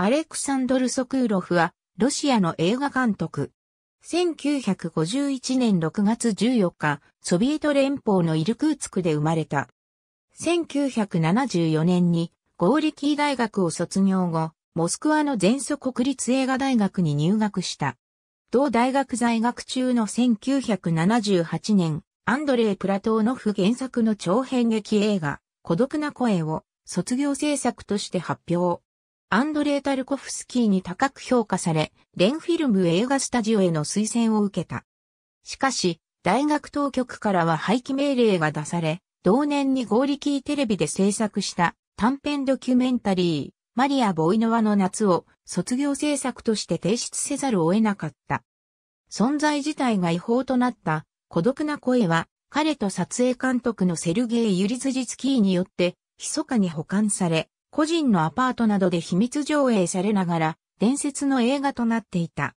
アレクサンドル・ソクーロフは、ロシアの映画監督。1951年6月14日、ソビエト連邦のイルクーツクで生まれた。1974年に、ゴーリキー大学を卒業後、モスクワの前祖国立映画大学に入学した。同大学在学中の1978年、アンドレイ・プラトーノフ原作の長編劇映画、孤独な声を卒業制作として発表。アンドレー・タルコフスキーに高く評価され、レンフィルム映画スタジオへの推薦を受けた。しかし、大学当局からは廃棄命令が出され、同年にゴーリキーテレビで制作した短編ドキュメンタリー、マリア・ボイノワの夏を卒業制作として提出せざるを得なかった。存在自体が違法となった孤独な声は、彼と撮影監督のセルゲイ・ユリズジツキーによって、密かに保管され、個人のアパートなどで秘密上映されながら伝説の映画となっていた。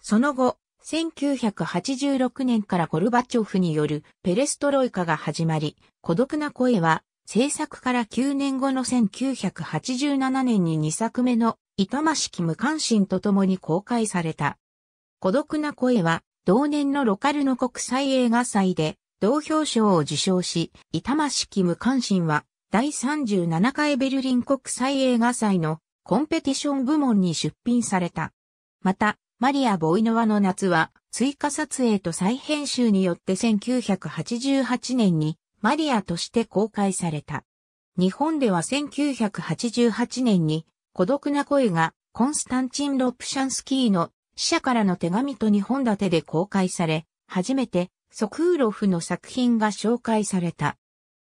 その後、1986年からゴルバチョフによるペレストロイカが始まり、孤独な声は制作から9年後の1987年に2作目の痛ましき無関心とともに公開された。孤独な声は同年のロカルの国際映画祭で同表彰を受賞し、痛ましき無関心は第37回ベルリン国際映画祭のコンペティション部門に出品された。また、マリア・ボイノワの夏は、追加撮影と再編集によって1988年にマリアとして公開された。日本では1988年に孤独な声がコンスタンチン・ロプシャンスキーの死者からの手紙と日本立てで公開され、初めてソクーロフの作品が紹介された。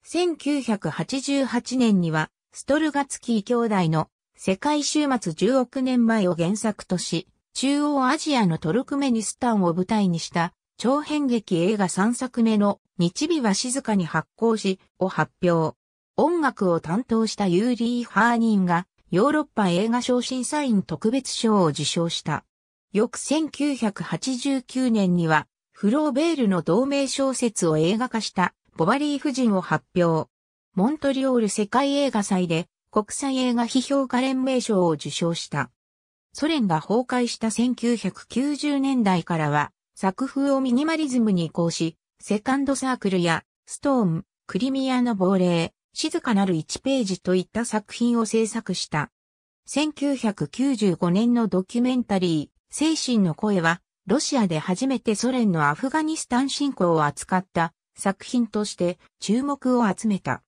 1988年には、ストルガツキー兄弟の世界終末10億年前を原作とし、中央アジアのトルクメニスタンを舞台にした長編劇映画3作目の日日は静かに発行しを発表。音楽を担当したユーリー・ハーニンがヨーロッパ映画賞審査員特別賞を受賞した。翌1989年にはフローベールの同名小説を映画化したボバリー夫人を発表。モントリオール世界映画祭で国際映画批評家連盟賞を受賞した。ソ連が崩壊した1990年代からは作風をミニマリズムに移行し、セカンドサークルやストーン、クリミアの亡霊、静かなる1ページといった作品を制作した。1995年のドキュメンタリー、精神の声は、ロシアで初めてソ連のアフガニスタン侵攻を扱った作品として注目を集めた。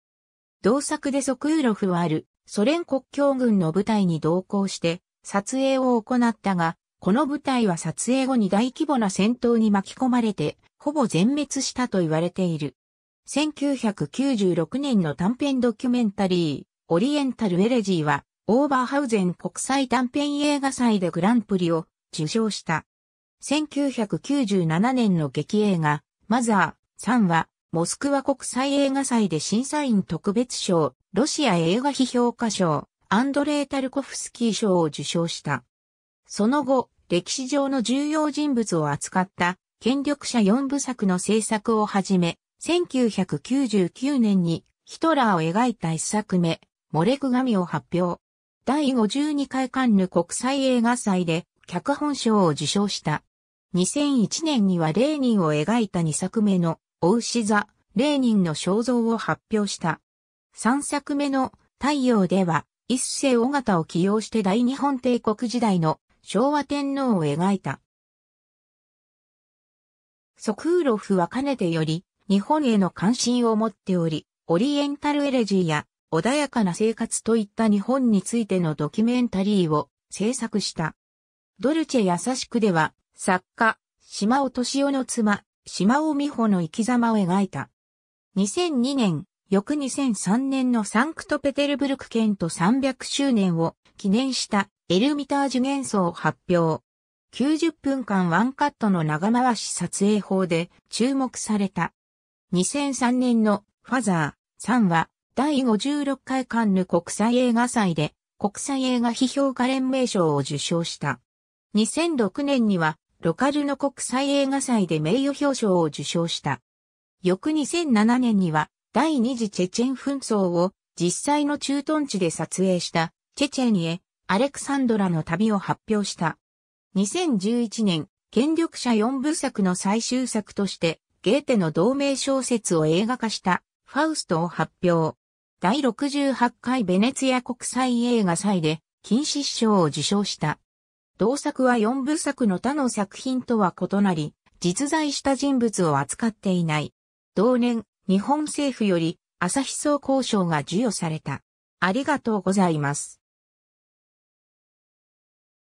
同作でソクーロフはあるソ連国境軍の部隊に同行して撮影を行ったが、この部隊は撮影後に大規模な戦闘に巻き込まれて、ほぼ全滅したと言われている。1996年の短編ドキュメンタリー、オリエンタルエレジーは、オーバーハウゼン国際短編映画祭でグランプリを受賞した。1997年の劇映画、マザー、3は、モスクワ国際映画祭で審査員特別賞、ロシア映画批評家賞、アンドレー・タルコフスキー賞を受賞した。その後、歴史上の重要人物を扱った権力者4部作の制作をはじめ、1999年にヒトラーを描いた一作目、モレクガミを発表。第52回カンヌ国際映画祭で脚本賞を受賞した。2001年にはレーニンを描いた2作目のお牛座、レーニンの肖像を発表した。3作目の太陽では、一世尾形を起用して大日本帝国時代の昭和天皇を描いた。ソクーロフはかねてより、日本への関心を持っており、オリエンタルエレジーや穏やかな生活といった日本についてのドキュメンタリーを制作した。ドルチェ優しくでは、作家、島尾敏夫の妻、島尾美穂の生き様を描いた。2002年、翌2003年のサンクトペテルブルク県と300周年を記念したエルミタージュ幻想を発表。90分間ワンカットの長回し撮影法で注目された。2003年のファザー3は第56回カンヌ国際映画祭で国際映画批評家連盟賞を受賞した。2006年にはロカルノ国際映画祭で名誉表彰を受賞した。翌2007年には第二次チェチェン紛争を実際の駐屯地で撮影したチェチェンへアレクサンドラの旅を発表した。2011年、権力者4部作の最終作としてゲーテの同名小説を映画化したファウストを発表。第68回ベネツィア国際映画祭で金獅子賞を受賞した。同作は四部作の他の作品とは異なり、実在した人物を扱っていない。同年、日本政府より、朝日総交渉が授与された。ありがとうございます。